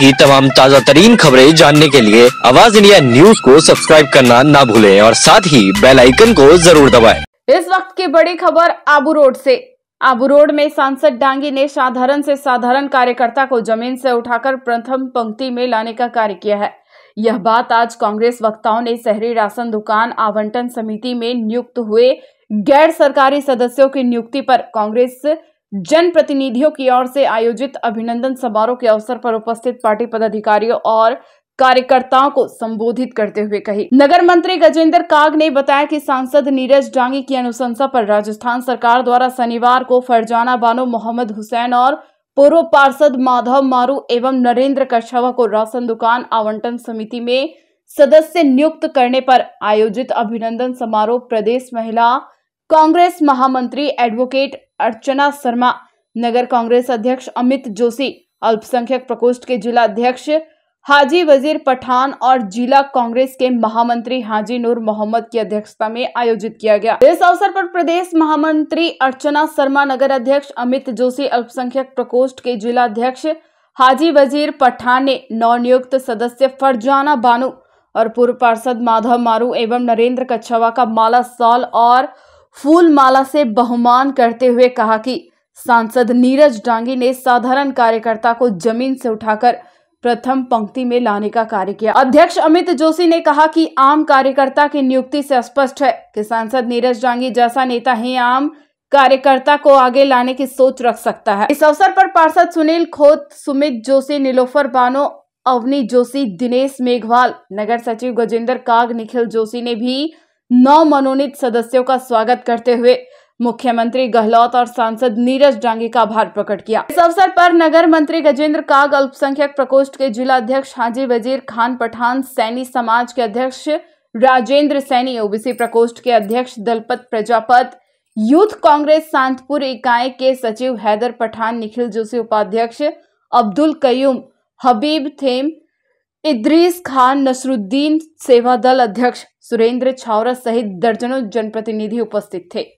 की तमाम ताज़ा तरीन खबरें जानने के लिए आवाज इंडिया न्यूज को सब्सक्राइब करना ना भूले और साथ ही बेल आइकन को जरूर दबाए इस वक्त की बड़ी खबर आबू रोड से आबू रोड में सांसद डांगी ने साधारण से साधारण कार्यकर्ता को जमीन से उठाकर प्रथम पंक्ति में लाने का कार्य किया है यह बात आज कांग्रेस वक्ताओं ने शहरी राशन दुकान आवंटन समिति में नियुक्त हुए गैर सरकारी सदस्यों की नियुक्ति पर कांग्रेस जनप्रतिनिधियों की ओर से आयोजित अभिनंदन समारोह के अवसर पर उपस्थित पार्टी पदाधिकारियों और कार्यकर्ताओं को संबोधित करते हुए कही नगर मंत्री गजेंद्र काग ने बताया कि सांसद नीरज डांगी की अनुशंसा पर राजस्थान सरकार द्वारा शनिवार को फरजाना बानो मोहम्मद हुसैन और पूर्व पार्षद माधव मारू एवं नरेंद्र कछवा को राशन दुकान आवंटन समिति में सदस्य नियुक्त करने पर आयोजित अभिनंदन समारोह प्रदेश महिला कांग्रेस महामंत्री एडवोकेट अर्चना शर्मा नगर कांग्रेस अध्यक्ष अमित जोशी अल्पसंख्यक प्रकोष्ठ के जिला अध्यक्ष हाजी वजीर पठान और जिला कांग्रेस के महामंत्री हाजी नूर मोहम्मद की अध्यक्षता में आयोजित किया गया इस अवसर पर प्रदेश महामंत्री अर्चना शर्मा नगर अध्यक्ष अमित जोशी अल्पसंख्यक प्रकोष्ठ के जिला अध्यक्ष हाजी वजीर पठान ने नवनियुक्त सदस्य फरजाना बानू और पूर्व पार्षद माधव मारू एवं नरेंद्र कछवा का माला साल और फूल माला से बहुमान करते हुए कहा कि सांसद नीरज डांगी ने साधारण कार्यकर्ता को जमीन से उठाकर प्रथम पंक्ति में लाने का कार्य किया अध्यक्ष अमित जोशी ने कहा कि आम कार्यकर्ता की नियुक्ति से स्पष्ट है कि सांसद नीरज डांगी जैसा नेता ही आम कार्यकर्ता को आगे लाने की सोच रख सकता है इस अवसर पर पार्षद सुनील खोत सुमित जोशी नीलोफर बानो अवनी जोशी दिनेश मेघवाल नगर सचिव गजेंद्र काग निखिल जोशी ने भी नौ मनोनीत सदस्यों का स्वागत करते हुए मुख्यमंत्री गहलोत और सांसद नीरज डांगी का आभार प्रकट किया इस अवसर पर नगर मंत्री गजेंद्र काग अल्पसंख्यक प्रकोष्ठ के जिला अध्यक्ष हाजी वजीर खान पठान सैनी समाज के अध्यक्ष राजेंद्र सैनी ओबीसी प्रकोष्ठ के अध्यक्ष दलपत प्रजापत यूथ कांग्रेस सांतपुर इकाई के सचिव हैदर पठान निखिल जोशी उपाध्यक्ष अब्दुल कयूम हबीब थेम इद्रीस खान नसरुद्दीन सेवा दल अध्यक्ष सुरेंद्र छावरा सहित दर्जनों जनप्रतिनिधि उपस्थित थे